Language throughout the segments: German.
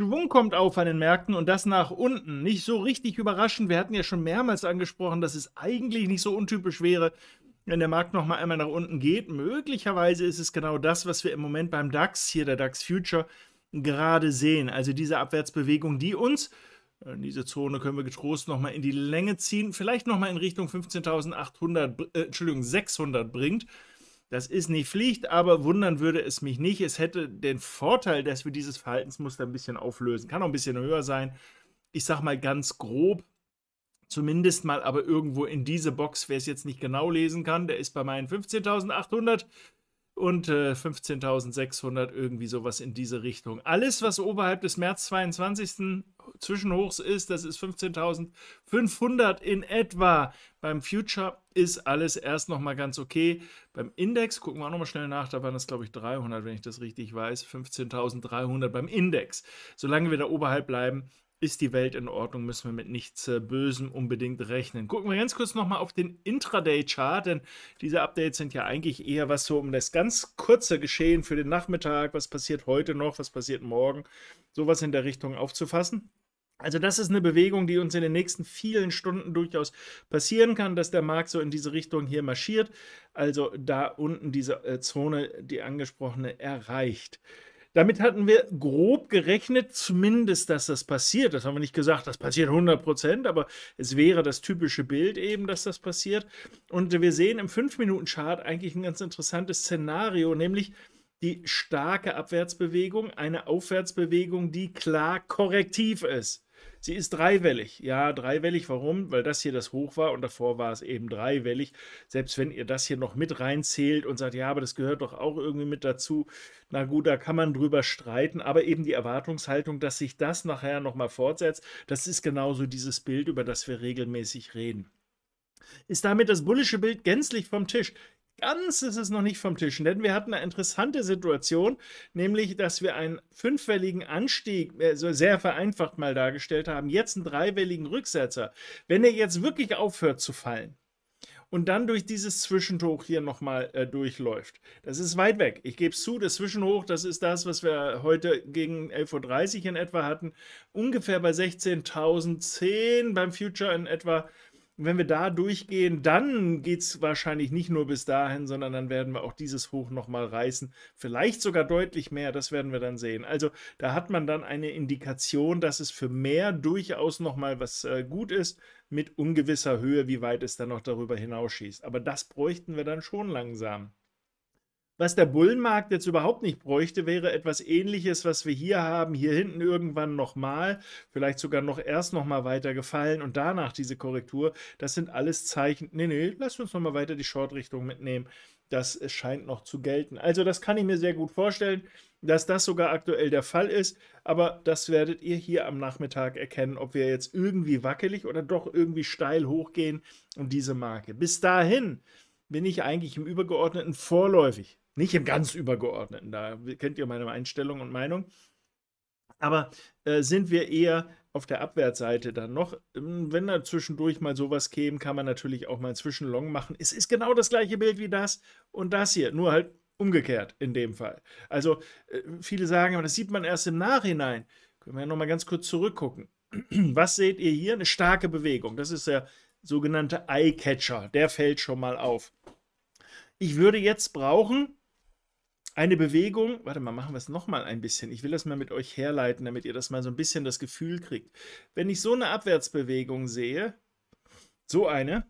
Schwung kommt auf an den Märkten und das nach unten. Nicht so richtig überraschend. Wir hatten ja schon mehrmals angesprochen, dass es eigentlich nicht so untypisch wäre, wenn der Markt noch mal einmal nach unten geht. Möglicherweise ist es genau das, was wir im Moment beim DAX, hier der DAX Future, gerade sehen. Also diese Abwärtsbewegung, die uns äh, diese Zone können wir getrost nochmal in die Länge ziehen, vielleicht nochmal in Richtung 15.800, äh, Entschuldigung, 600 bringt. Das ist nicht Pflicht, aber wundern würde es mich nicht. Es hätte den Vorteil, dass wir dieses Verhaltensmuster ein bisschen auflösen. Kann auch ein bisschen höher sein. Ich sage mal ganz grob, zumindest mal aber irgendwo in diese Box, wer es jetzt nicht genau lesen kann, der ist bei meinen 15.800 und äh, 15.600 irgendwie sowas in diese Richtung. Alles, was oberhalb des März 22. Zwischenhochs ist, das ist 15.500 in etwa. Beim Future ist alles erst nochmal ganz okay. Beim Index gucken wir auch nochmal schnell nach, da waren das glaube ich 300, wenn ich das richtig weiß, 15.300 beim Index. Solange wir da oberhalb bleiben, ist die Welt in Ordnung, müssen wir mit nichts äh, Bösem unbedingt rechnen. Gucken wir ganz kurz nochmal auf den Intraday-Chart, denn diese Updates sind ja eigentlich eher was so um das ganz kurze Geschehen für den Nachmittag, was passiert heute noch, was passiert morgen, sowas in der Richtung aufzufassen. Also das ist eine Bewegung, die uns in den nächsten vielen Stunden durchaus passieren kann, dass der Markt so in diese Richtung hier marschiert, also da unten diese äh, Zone, die angesprochene, erreicht. Damit hatten wir grob gerechnet, zumindest, dass das passiert. Das haben wir nicht gesagt, das passiert 100 Prozent, aber es wäre das typische Bild eben, dass das passiert. Und wir sehen im 5-Minuten-Chart eigentlich ein ganz interessantes Szenario, nämlich die starke Abwärtsbewegung, eine Aufwärtsbewegung, die klar korrektiv ist. Sie ist dreiwellig. Ja, dreiwellig. Warum? Weil das hier das Hoch war und davor war es eben dreiwellig. Selbst wenn ihr das hier noch mit reinzählt und sagt, ja, aber das gehört doch auch irgendwie mit dazu. Na gut, da kann man drüber streiten. Aber eben die Erwartungshaltung, dass sich das nachher nochmal fortsetzt, das ist genauso dieses Bild, über das wir regelmäßig reden. Ist damit das bullische Bild gänzlich vom Tisch? ganz ist es noch nicht vom Tisch, denn wir hatten eine interessante Situation, nämlich, dass wir einen fünfwelligen Anstieg also sehr vereinfacht mal dargestellt haben, jetzt einen dreiwelligen Rücksetzer. Wenn er jetzt wirklich aufhört zu fallen, und dann durch dieses Zwischentuch hier nochmal äh, durchläuft. Das ist weit weg. Ich gebe es zu, das Zwischenhoch, das ist das, was wir heute gegen 11.30 Uhr in etwa hatten. Ungefähr bei 16.010 beim Future in etwa wenn wir da durchgehen, dann geht es wahrscheinlich nicht nur bis dahin, sondern dann werden wir auch dieses Hoch nochmal reißen. Vielleicht sogar deutlich mehr, das werden wir dann sehen. Also da hat man dann eine Indikation, dass es für mehr durchaus nochmal was äh, gut ist, mit ungewisser Höhe, wie weit es dann noch darüber hinausschießt. Aber das bräuchten wir dann schon langsam. Was der Bullenmarkt jetzt überhaupt nicht bräuchte, wäre etwas ähnliches, was wir hier haben, hier hinten irgendwann nochmal, vielleicht sogar noch erst nochmal weiter gefallen und danach diese Korrektur. Das sind alles Zeichen. Nee, nee, lasst uns nochmal weiter die Short-Richtung mitnehmen. Das scheint noch zu gelten. Also, das kann ich mir sehr gut vorstellen, dass das sogar aktuell der Fall ist. Aber das werdet ihr hier am Nachmittag erkennen, ob wir jetzt irgendwie wackelig oder doch irgendwie steil hochgehen um diese Marke. Bis dahin bin ich eigentlich im Übergeordneten vorläufig nicht im ganz übergeordneten, da kennt ihr meine Einstellung und Meinung. Aber äh, sind wir eher auf der Abwärtsseite dann noch. Ähm, wenn da zwischendurch mal sowas käme, kann man natürlich auch mal einen Zwischenlong machen. Es ist genau das gleiche Bild wie das und das hier, nur halt umgekehrt in dem Fall. Also äh, viele sagen, aber das sieht man erst im Nachhinein. Können wir ja nochmal ganz kurz zurückgucken. Was seht ihr hier? Eine starke Bewegung. Das ist der sogenannte Eye-Catcher. Der fällt schon mal auf. Ich würde jetzt brauchen, eine Bewegung, warte mal, machen wir es nochmal ein bisschen. Ich will das mal mit euch herleiten, damit ihr das mal so ein bisschen das Gefühl kriegt. Wenn ich so eine Abwärtsbewegung sehe, so eine,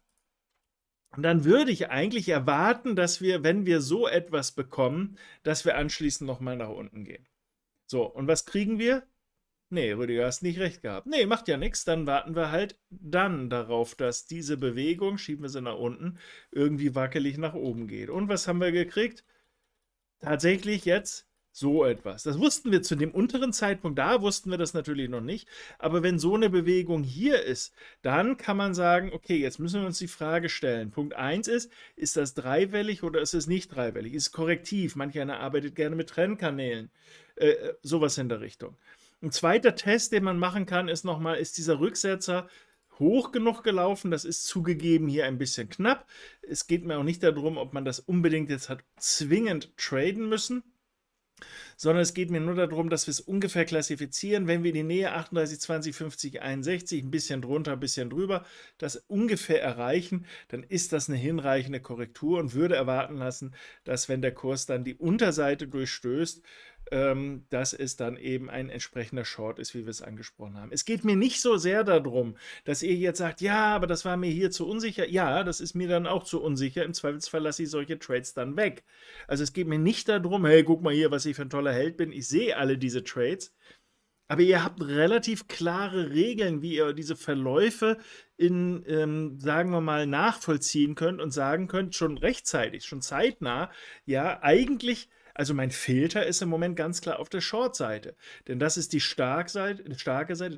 dann würde ich eigentlich erwarten, dass wir, wenn wir so etwas bekommen, dass wir anschließend nochmal nach unten gehen. So, und was kriegen wir? Nee, Rüdiger, hast nicht recht gehabt. Nee, macht ja nichts. Dann warten wir halt dann darauf, dass diese Bewegung, schieben wir sie nach unten, irgendwie wackelig nach oben geht. Und was haben wir gekriegt? tatsächlich jetzt so etwas. Das wussten wir zu dem unteren Zeitpunkt da, wussten wir das natürlich noch nicht. Aber wenn so eine Bewegung hier ist, dann kann man sagen, okay, jetzt müssen wir uns die Frage stellen. Punkt 1 ist, ist das dreiwellig oder ist es nicht dreiwellig? Ist es korrektiv? Manch einer arbeitet gerne mit Trennkanälen. Äh, sowas in der Richtung. Ein zweiter Test, den man machen kann, ist nochmal, ist dieser Rücksetzer hoch genug gelaufen. Das ist zugegeben hier ein bisschen knapp. Es geht mir auch nicht darum, ob man das unbedingt jetzt hat zwingend traden müssen sondern es geht mir nur darum, dass wir es ungefähr klassifizieren, wenn wir die Nähe 38, 20, 50, 61, ein bisschen drunter, ein bisschen drüber, das ungefähr erreichen, dann ist das eine hinreichende Korrektur und würde erwarten lassen, dass wenn der Kurs dann die Unterseite durchstößt, ähm, dass es dann eben ein entsprechender Short ist, wie wir es angesprochen haben. Es geht mir nicht so sehr darum, dass ihr jetzt sagt, ja, aber das war mir hier zu unsicher. Ja, das ist mir dann auch zu unsicher. Im Zweifelsfall lasse ich solche Trades dann weg. Also es geht mir nicht darum, hey, guck mal hier, was ich für ein toller Held bin. Ich sehe alle diese Trades. Aber ihr habt relativ klare Regeln, wie ihr diese Verläufe in, ähm, sagen wir mal, nachvollziehen könnt und sagen könnt, schon rechtzeitig, schon zeitnah, ja, eigentlich also mein Filter ist im Moment ganz klar auf der Short-Seite. Denn das ist die starke Seite,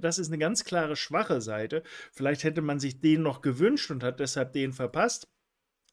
das ist eine ganz klare schwache Seite. Vielleicht hätte man sich den noch gewünscht und hat deshalb den verpasst.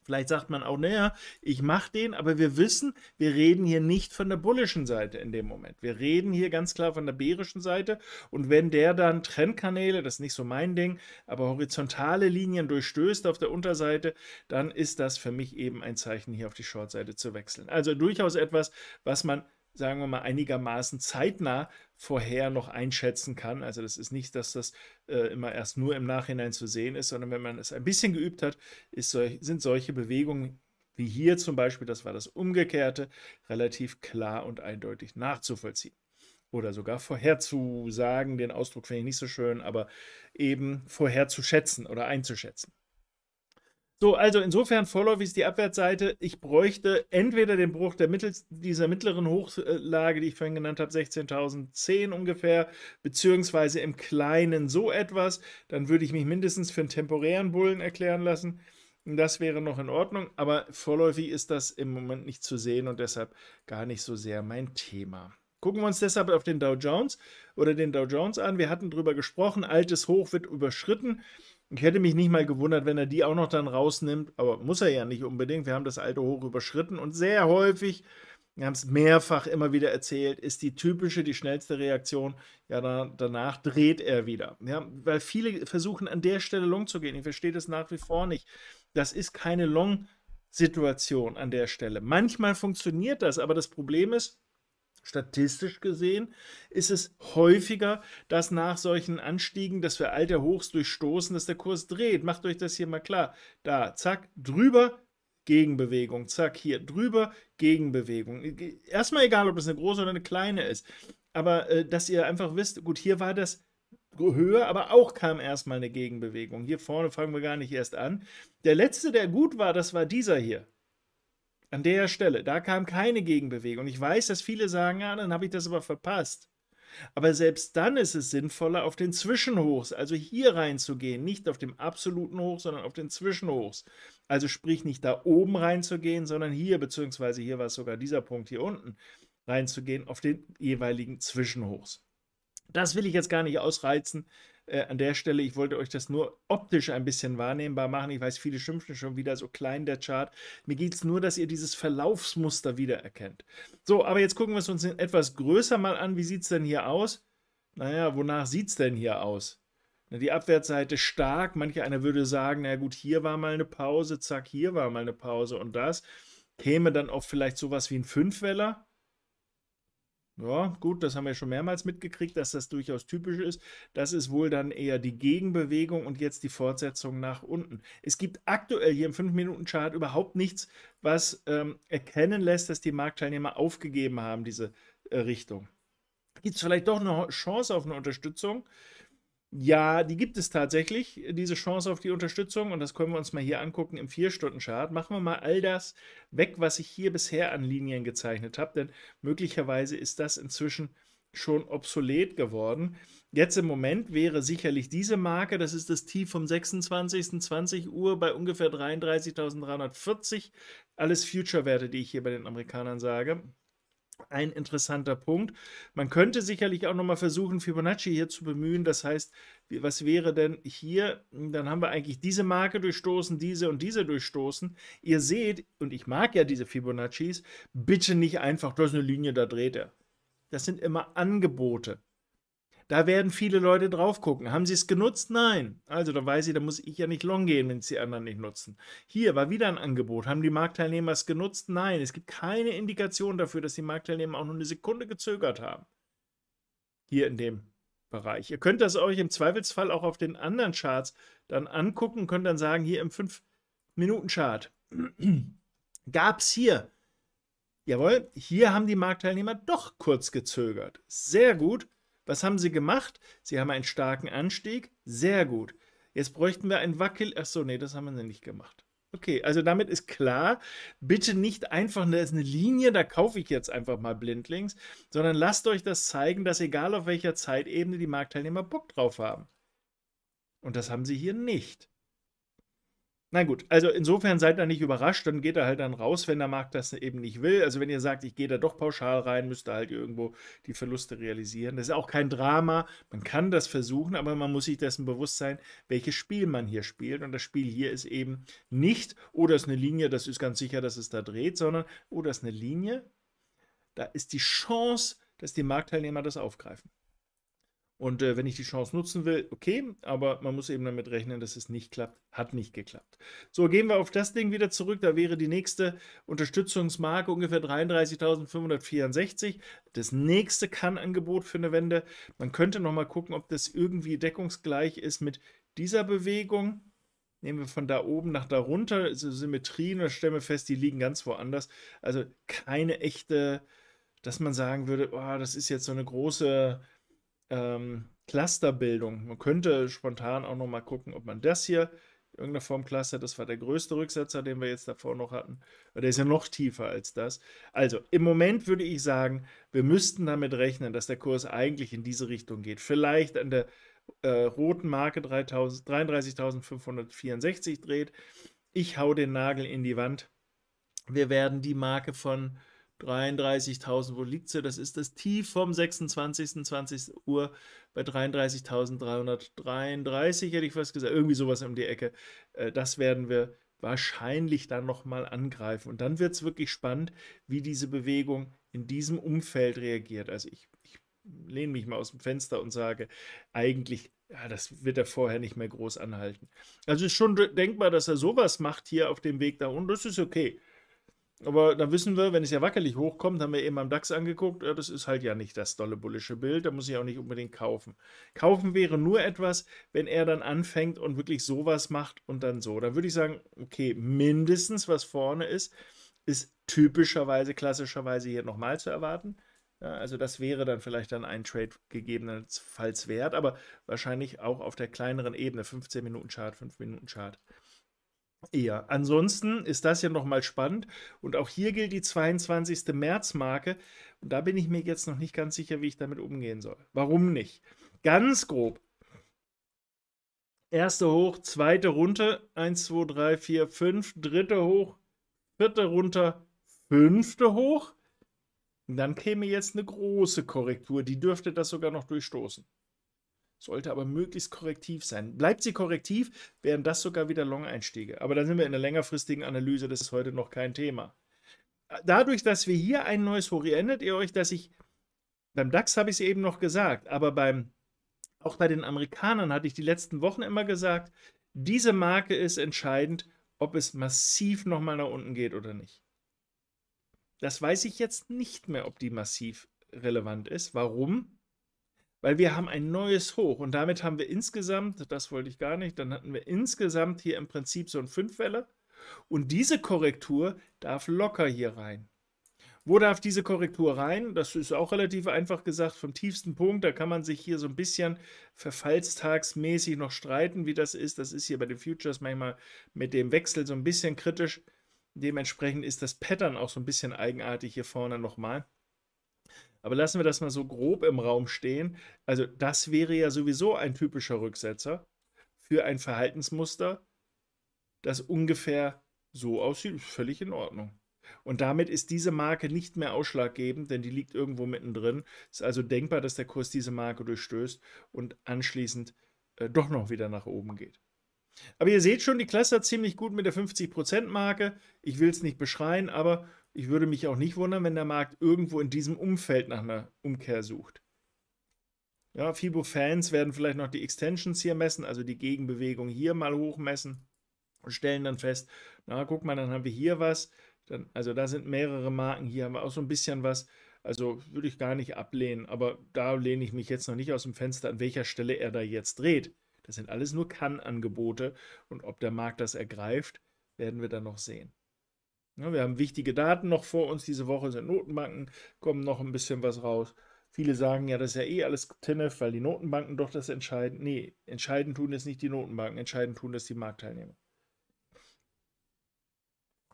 Vielleicht sagt man auch, naja, ich mache den, aber wir wissen, wir reden hier nicht von der bullischen Seite in dem Moment. Wir reden hier ganz klar von der bärischen Seite. Und wenn der dann Trendkanäle, das ist nicht so mein Ding, aber horizontale Linien durchstößt auf der Unterseite, dann ist das für mich eben ein Zeichen, hier auf die Shortseite zu wechseln. Also durchaus etwas, was man sagen wir mal, einigermaßen zeitnah vorher noch einschätzen kann. Also das ist nicht, dass das äh, immer erst nur im Nachhinein zu sehen ist, sondern wenn man es ein bisschen geübt hat, solch, sind solche Bewegungen wie hier zum Beispiel, das war das Umgekehrte, relativ klar und eindeutig nachzuvollziehen. Oder sogar vorherzusagen, den Ausdruck finde ich nicht so schön, aber eben vorherzuschätzen oder einzuschätzen. So, also insofern vorläufig ist die Abwärtsseite. Ich bräuchte entweder den Bruch der mittel, dieser mittleren Hochlage, die ich vorhin genannt habe, 16.010 ungefähr, beziehungsweise im Kleinen so etwas. Dann würde ich mich mindestens für einen temporären Bullen erklären lassen. Das wäre noch in Ordnung, aber vorläufig ist das im Moment nicht zu sehen und deshalb gar nicht so sehr mein Thema. Gucken wir uns deshalb auf den Dow Jones oder den Dow Jones an. Wir hatten darüber gesprochen, altes Hoch wird überschritten. Ich hätte mich nicht mal gewundert, wenn er die auch noch dann rausnimmt, aber muss er ja nicht unbedingt. Wir haben das alte Hoch überschritten und sehr häufig, wir haben es mehrfach immer wieder erzählt, ist die typische, die schnellste Reaktion, ja, da, danach dreht er wieder. Ja, weil viele versuchen an der Stelle long zu gehen. Ich verstehe das nach wie vor nicht. Das ist keine Long-Situation an der Stelle. Manchmal funktioniert das, aber das Problem ist, Statistisch gesehen ist es häufiger, dass nach solchen Anstiegen, dass wir alte Hochs durchstoßen, dass der Kurs dreht. Macht euch das hier mal klar. Da, zack, drüber, Gegenbewegung, zack, hier drüber, Gegenbewegung. Äh, erstmal egal, ob das eine große oder eine kleine ist. Aber äh, dass ihr einfach wisst, gut, hier war das höher, aber auch kam erstmal eine Gegenbewegung. Hier vorne fangen wir gar nicht erst an. Der letzte, der gut war, das war dieser hier. An der Stelle, da kam keine Gegenbewegung. Ich weiß, dass viele sagen, ja, dann habe ich das aber verpasst. Aber selbst dann ist es sinnvoller, auf den Zwischenhochs, also hier reinzugehen, nicht auf dem absoluten Hoch, sondern auf den Zwischenhochs. Also sprich nicht da oben reinzugehen, sondern hier, beziehungsweise hier war es sogar dieser Punkt hier unten, reinzugehen auf den jeweiligen Zwischenhochs. Das will ich jetzt gar nicht ausreizen. Äh, an der Stelle, ich wollte euch das nur optisch ein bisschen wahrnehmbar machen. Ich weiß, viele schimpfen schon wieder so klein der Chart. Mir geht es nur, dass ihr dieses Verlaufsmuster wiedererkennt. So, aber jetzt gucken wir es uns etwas größer mal an. Wie sieht es denn hier aus? Naja, wonach sieht es denn hier aus? Die Abwärtsseite stark. Manch einer würde sagen, na gut, hier war mal eine Pause, zack, hier war mal eine Pause und das. Käme dann auch vielleicht sowas wie ein Fünfweller. Ja, gut, das haben wir schon mehrmals mitgekriegt, dass das durchaus typisch ist. Das ist wohl dann eher die Gegenbewegung und jetzt die Fortsetzung nach unten. Es gibt aktuell hier im 5-Minuten-Chart überhaupt nichts, was ähm, erkennen lässt, dass die Marktteilnehmer aufgegeben haben, diese äh, Richtung. Gibt es vielleicht doch eine Chance auf eine Unterstützung? Ja, die gibt es tatsächlich, diese Chance auf die Unterstützung. Und das können wir uns mal hier angucken im 4-Stunden-Chart. Machen wir mal all das weg, was ich hier bisher an Linien gezeichnet habe, denn möglicherweise ist das inzwischen schon obsolet geworden. Jetzt im Moment wäre sicherlich diese Marke, das ist das Tief vom 26. 20 Uhr bei ungefähr 33.340. Alles Future-Werte, die ich hier bei den Amerikanern sage ein interessanter Punkt. Man könnte sicherlich auch nochmal versuchen, Fibonacci hier zu bemühen. Das heißt, was wäre denn hier? Dann haben wir eigentlich diese Marke durchstoßen, diese und diese durchstoßen. Ihr seht, und ich mag ja diese Fibonaccis, bitte nicht einfach, das ist eine Linie, da dreht er. Das sind immer Angebote. Da werden viele Leute drauf gucken. Haben sie es genutzt? Nein. Also da weiß ich, da muss ich ja nicht long gehen, wenn es die anderen nicht nutzen. Hier war wieder ein Angebot. Haben die Marktteilnehmer es genutzt? Nein. Es gibt keine Indikation dafür, dass die Marktteilnehmer auch nur eine Sekunde gezögert haben. Hier in dem Bereich. Ihr könnt das euch im Zweifelsfall auch auf den anderen Charts dann angucken, könnt dann sagen, hier im 5-Minuten-Chart gab es hier Jawohl, hier haben die Marktteilnehmer doch kurz gezögert. Sehr gut. Was haben sie gemacht? Sie haben einen starken Anstieg. Sehr gut. Jetzt bräuchten wir ein Wackel. Achso, nee, das haben wir nicht gemacht. Okay, also damit ist klar, bitte nicht einfach, da ist eine Linie, da kaufe ich jetzt einfach mal blindlings, sondern lasst euch das zeigen, dass egal auf welcher Zeitebene die Marktteilnehmer Bock drauf haben. Und das haben sie hier nicht. Na gut, also insofern seid ihr nicht überrascht, dann geht er halt dann raus, wenn der Markt das eben nicht will. Also wenn ihr sagt, ich gehe da doch pauschal rein, müsst ihr halt irgendwo die Verluste realisieren. Das ist auch kein Drama, man kann das versuchen, aber man muss sich dessen bewusst sein, welches Spiel man hier spielt. Und das Spiel hier ist eben nicht, oder oh, ist eine Linie, das ist ganz sicher, dass es da dreht, sondern, oder oh, ist eine Linie, da ist die Chance, dass die Marktteilnehmer das aufgreifen. Und äh, wenn ich die Chance nutzen will, okay, aber man muss eben damit rechnen, dass es nicht klappt. Hat nicht geklappt. So, gehen wir auf das Ding wieder zurück. Da wäre die nächste Unterstützungsmarke ungefähr 33.564. Das nächste Kann-Angebot für eine Wende. Man könnte nochmal gucken, ob das irgendwie deckungsgleich ist mit dieser Bewegung. Nehmen wir von da oben nach da runter, also Symmetrien, da stellen wir fest, die liegen ganz woanders. Also keine echte, dass man sagen würde, oh, das ist jetzt so eine große ähm, Clusterbildung. Man könnte spontan auch nochmal gucken, ob man das hier in irgendeiner Form clustert. Das war der größte Rücksetzer, den wir jetzt davor noch hatten. Der ist ja noch tiefer als das. Also im Moment würde ich sagen, wir müssten damit rechnen, dass der Kurs eigentlich in diese Richtung geht. Vielleicht an der äh, roten Marke 33.564 dreht. Ich hau den Nagel in die Wand. Wir werden die Marke von 33.000, wo liegt sie? Das ist das Tief vom 26. 20 Uhr bei 33.333, hätte ich fast gesagt, irgendwie sowas um die Ecke. Äh, das werden wir wahrscheinlich dann nochmal angreifen. Und dann wird es wirklich spannend, wie diese Bewegung in diesem Umfeld reagiert. Also ich, ich lehne mich mal aus dem Fenster und sage, eigentlich ja, das wird er vorher nicht mehr groß anhalten. Also es ist schon denkbar, dass er sowas macht hier auf dem Weg da unten. Das ist okay. Aber da wissen wir, wenn es ja wackelig hochkommt, haben wir eben am DAX angeguckt, ja, das ist halt ja nicht das dolle bullische Bild, da muss ich auch nicht unbedingt kaufen. Kaufen wäre nur etwas, wenn er dann anfängt und wirklich sowas macht und dann so. Da würde ich sagen, okay, mindestens was vorne ist, ist typischerweise, klassischerweise hier nochmal zu erwarten. Ja, also das wäre dann vielleicht dann ein Trade gegebenenfalls wert, aber wahrscheinlich auch auf der kleineren Ebene, 15 Minuten Chart, 5 Minuten Chart. Ja, ansonsten ist das ja nochmal spannend. Und auch hier gilt die 22. März-Marke. Und da bin ich mir jetzt noch nicht ganz sicher, wie ich damit umgehen soll. Warum nicht? Ganz grob. Erste hoch, zweite runter. 1, 2, 3, 4, 5. Dritte hoch, vierte runter, fünfte hoch. Und dann käme jetzt eine große Korrektur. Die dürfte das sogar noch durchstoßen sollte aber möglichst korrektiv sein. Bleibt sie korrektiv, wären das sogar wieder Long-Einstiege. Aber dann sind wir in der längerfristigen Analyse, das ist heute noch kein Thema. Dadurch, dass wir hier ein neues Hori, erinnert ihr euch, dass ich, beim DAX habe ich es eben noch gesagt, aber beim, auch bei den Amerikanern hatte ich die letzten Wochen immer gesagt, diese Marke ist entscheidend, ob es massiv nochmal nach unten geht oder nicht. Das weiß ich jetzt nicht mehr, ob die massiv relevant ist. Warum? weil wir haben ein neues Hoch und damit haben wir insgesamt, das wollte ich gar nicht, dann hatten wir insgesamt hier im Prinzip so ein Fünfwelle und diese Korrektur darf locker hier rein. Wo darf diese Korrektur rein? Das ist auch relativ einfach gesagt vom tiefsten Punkt. Da kann man sich hier so ein bisschen verfallstagsmäßig noch streiten, wie das ist. Das ist hier bei den Futures manchmal mit dem Wechsel so ein bisschen kritisch. Dementsprechend ist das Pattern auch so ein bisschen eigenartig hier vorne nochmal. Aber lassen wir das mal so grob im Raum stehen. Also das wäre ja sowieso ein typischer Rücksetzer für ein Verhaltensmuster, das ungefähr so aussieht. Völlig in Ordnung. Und damit ist diese Marke nicht mehr ausschlaggebend, denn die liegt irgendwo mittendrin. Es Ist also denkbar, dass der Kurs diese Marke durchstößt und anschließend äh, doch noch wieder nach oben geht. Aber ihr seht schon, die Klasse hat ziemlich gut mit der 50%-Marke. Ich will es nicht beschreien, aber ich würde mich auch nicht wundern, wenn der Markt irgendwo in diesem Umfeld nach einer Umkehr sucht. Ja, FIBO-Fans werden vielleicht noch die Extensions hier messen, also die Gegenbewegung hier mal hochmessen und stellen dann fest, na, guck mal, dann haben wir hier was. Dann, also da sind mehrere Marken, hier haben wir auch so ein bisschen was. Also würde ich gar nicht ablehnen, aber da lehne ich mich jetzt noch nicht aus dem Fenster, an welcher Stelle er da jetzt dreht. Das sind alles nur Kann-Angebote und ob der Markt das ergreift, werden wir dann noch sehen. Wir haben wichtige Daten noch vor uns. Diese Woche sind Notenbanken, kommen noch ein bisschen was raus. Viele sagen ja, das ist ja eh alles Tinnef, weil die Notenbanken doch das entscheiden. Nee, entscheiden tun es nicht die Notenbanken, entscheiden tun es die Marktteilnehmer.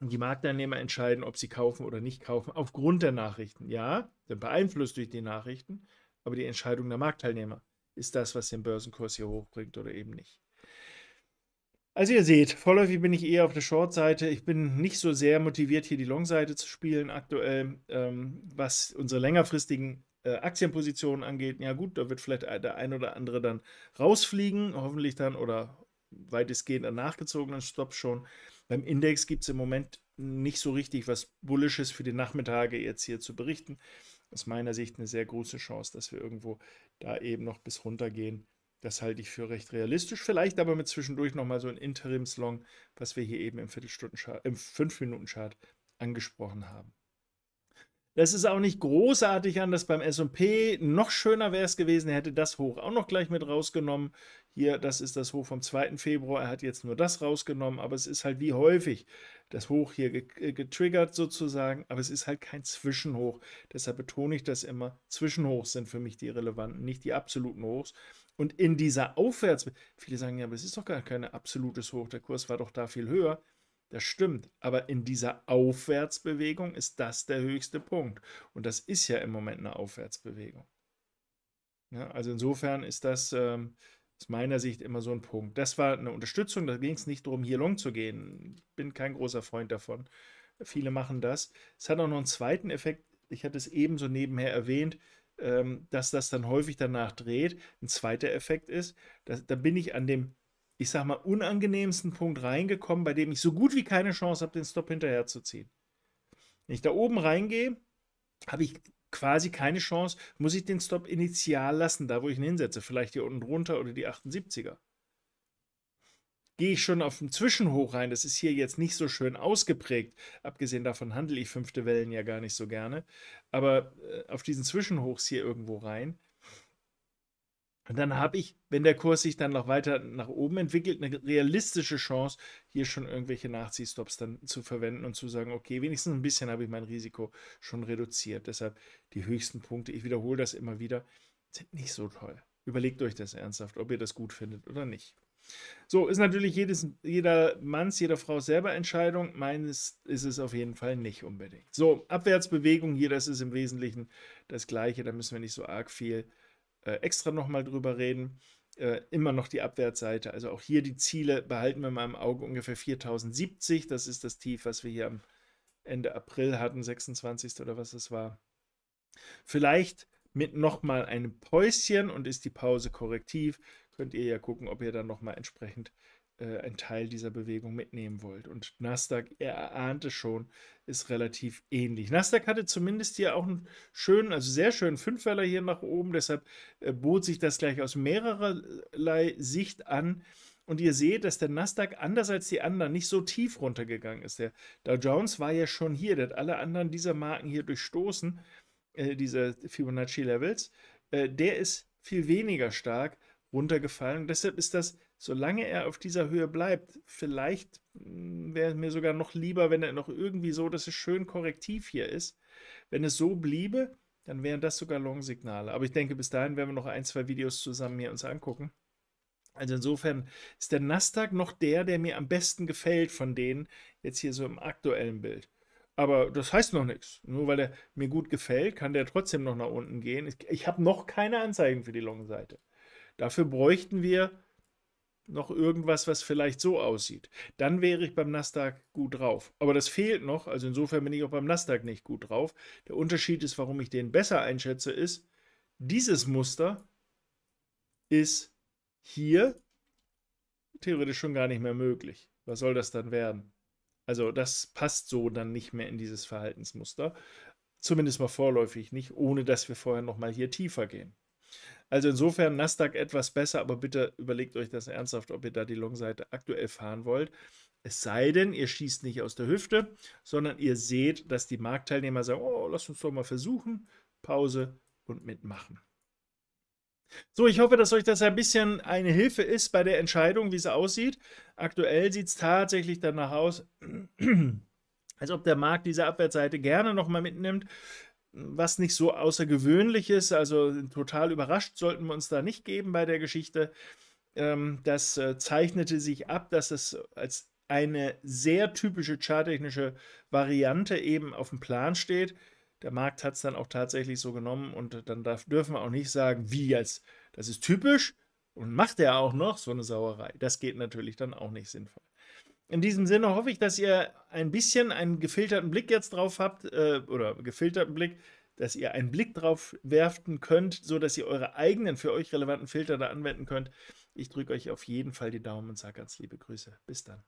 Und die Marktteilnehmer entscheiden, ob sie kaufen oder nicht kaufen, aufgrund der Nachrichten. Ja, sind beeinflusst durch die Nachrichten, aber die Entscheidung der Marktteilnehmer ist das, was den Börsenkurs hier hochbringt oder eben nicht. Also ihr seht, vorläufig bin ich eher auf der Short-Seite. Ich bin nicht so sehr motiviert, hier die Long-Seite zu spielen aktuell, ähm, was unsere längerfristigen äh, Aktienpositionen angeht. Ja gut, da wird vielleicht der ein oder andere dann rausfliegen, hoffentlich dann oder weitestgehend an nachgezogenen Stops schon. Beim Index gibt es im Moment nicht so richtig was Bullisches für die Nachmittage jetzt hier zu berichten. Aus meiner Sicht eine sehr große Chance, dass wir irgendwo da eben noch bis runter gehen. Das halte ich für recht realistisch. Vielleicht aber mit zwischendurch nochmal so ein Interimslong, was wir hier eben im viertelstunden im 5-Minuten-Chart angesprochen haben. Das ist auch nicht großartig anders beim S&P. Noch schöner wäre es gewesen, er hätte das Hoch auch noch gleich mit rausgenommen. Hier, das ist das Hoch vom 2. Februar. Er hat jetzt nur das rausgenommen, aber es ist halt wie häufig das Hoch hier äh, getriggert sozusagen, aber es ist halt kein Zwischenhoch. Deshalb betone ich das immer. Zwischenhochs sind für mich die relevanten, nicht die absoluten Hochs. Und in dieser Aufwärtsbewegung, viele sagen ja, aber es ist doch gar kein absolutes Hoch, der Kurs war doch da viel höher. Das stimmt, aber in dieser Aufwärtsbewegung ist das der höchste Punkt. Und das ist ja im Moment eine Aufwärtsbewegung. Ja, also insofern ist das ähm, aus meiner Sicht immer so ein Punkt. Das war eine Unterstützung, da ging es nicht darum, hier long zu gehen. Bin kein großer Freund davon. Viele machen das. Es hat auch noch einen zweiten Effekt. Ich hatte es ebenso nebenher erwähnt ähm, dass das dann häufig danach dreht. Ein zweiter Effekt ist, dass, da bin ich an dem, ich sag mal, unangenehmsten Punkt reingekommen, bei dem ich so gut wie keine Chance habe, den Stop hinterher zu ziehen. Wenn ich da oben reingehe, habe ich quasi keine Chance, muss ich den Stop initial lassen, da wo ich ihn hinsetze, vielleicht hier unten drunter oder die 78er gehe ich schon auf den Zwischenhoch rein. Das ist hier jetzt nicht so schön ausgeprägt. Abgesehen davon handle ich fünfte Wellen ja gar nicht so gerne. Aber äh, auf diesen Zwischenhochs hier irgendwo rein. Und dann habe ich, wenn der Kurs sich dann noch weiter nach oben entwickelt, eine realistische Chance, hier schon irgendwelche Nachziehstops dann zu verwenden und zu sagen, okay, wenigstens ein bisschen habe ich mein Risiko schon reduziert. Deshalb die höchsten Punkte, ich wiederhole das immer wieder, sind nicht so toll. Überlegt euch das ernsthaft, ob ihr das gut findet oder nicht. So, ist natürlich jedes, jeder Manns, jeder Frau selber Entscheidung. Meines ist es auf jeden Fall nicht unbedingt. So, Abwärtsbewegung hier, das ist im Wesentlichen das Gleiche. Da müssen wir nicht so arg viel äh, extra nochmal drüber reden. Äh, immer noch die Abwärtsseite. Also auch hier die Ziele behalten wir mal im Auge. Ungefähr 4070, das ist das Tief, was wir hier am Ende April hatten, 26. oder was es war. Vielleicht mit nochmal einem Päuschen und ist die Pause korrektiv, könnt ihr ja gucken, ob ihr dann nochmal entsprechend äh, einen Teil dieser Bewegung mitnehmen wollt. Und Nasdaq, er ahnte schon, ist relativ ähnlich. Nasdaq hatte zumindest hier auch einen schönen, also sehr schönen Fünfweller hier nach oben. Deshalb äh, bot sich das gleich aus mehrererlei Sicht an. Und ihr seht, dass der Nasdaq anders als die anderen nicht so tief runtergegangen ist. Der Dow Jones war ja schon hier, der hat alle anderen dieser Marken hier durchstoßen, äh, dieser Fibonacci Levels. Äh, der ist viel weniger stark runtergefallen. deshalb ist das, solange er auf dieser Höhe bleibt, vielleicht mm, wäre es mir sogar noch lieber, wenn er noch irgendwie so, dass es schön korrektiv hier ist. Wenn es so bliebe, dann wären das sogar Long-Signale. Aber ich denke, bis dahin werden wir noch ein, zwei Videos zusammen hier uns angucken. Also insofern ist der Nasdaq noch der, der mir am besten gefällt von denen, jetzt hier so im aktuellen Bild. Aber das heißt noch nichts. Nur weil er mir gut gefällt, kann der trotzdem noch nach unten gehen. Ich, ich habe noch keine Anzeigen für die Long-Seite. Dafür bräuchten wir noch irgendwas, was vielleicht so aussieht. Dann wäre ich beim Nasdaq gut drauf. Aber das fehlt noch, also insofern bin ich auch beim Nasdaq nicht gut drauf. Der Unterschied ist, warum ich den besser einschätze, ist, dieses Muster ist hier theoretisch schon gar nicht mehr möglich. Was soll das dann werden? Also das passt so dann nicht mehr in dieses Verhaltensmuster. Zumindest mal vorläufig nicht, ohne dass wir vorher nochmal hier tiefer gehen. Also insofern Nasdaq etwas besser, aber bitte überlegt euch das ernsthaft, ob ihr da die Long-Seite aktuell fahren wollt. Es sei denn, ihr schießt nicht aus der Hüfte, sondern ihr seht, dass die Marktteilnehmer sagen, oh, lasst uns doch mal versuchen, Pause und mitmachen. So, ich hoffe, dass euch das ein bisschen eine Hilfe ist bei der Entscheidung, wie es aussieht. Aktuell sieht es tatsächlich danach aus, als ob der Markt diese Abwärtsseite gerne nochmal mitnimmt was nicht so außergewöhnlich ist. Also total überrascht sollten wir uns da nicht geben bei der Geschichte. Ähm, das äh, zeichnete sich ab, dass es als eine sehr typische charttechnische Variante eben auf dem Plan steht. Der Markt hat es dann auch tatsächlich so genommen und dann darf, dürfen wir auch nicht sagen, wie jetzt, das ist typisch und macht er auch noch so eine Sauerei. Das geht natürlich dann auch nicht sinnvoll in diesem Sinne hoffe ich, dass ihr ein bisschen einen gefilterten Blick jetzt drauf habt äh, oder gefilterten Blick, dass ihr einen Blick drauf werfen könnt, so dass ihr eure eigenen für euch relevanten Filter da anwenden könnt. Ich drücke euch auf jeden Fall die Daumen und sage ganz liebe Grüße. Bis dann.